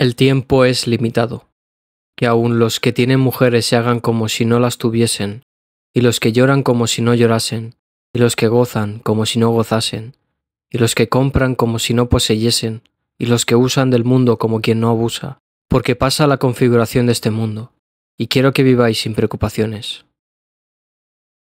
El tiempo es limitado. Que aun los que tienen mujeres se hagan como si no las tuviesen, y los que lloran como si no llorasen, y los que gozan como si no gozasen, y los que compran como si no poseyesen, y los que usan del mundo como quien no abusa, porque pasa la configuración de este mundo, y quiero que viváis sin preocupaciones.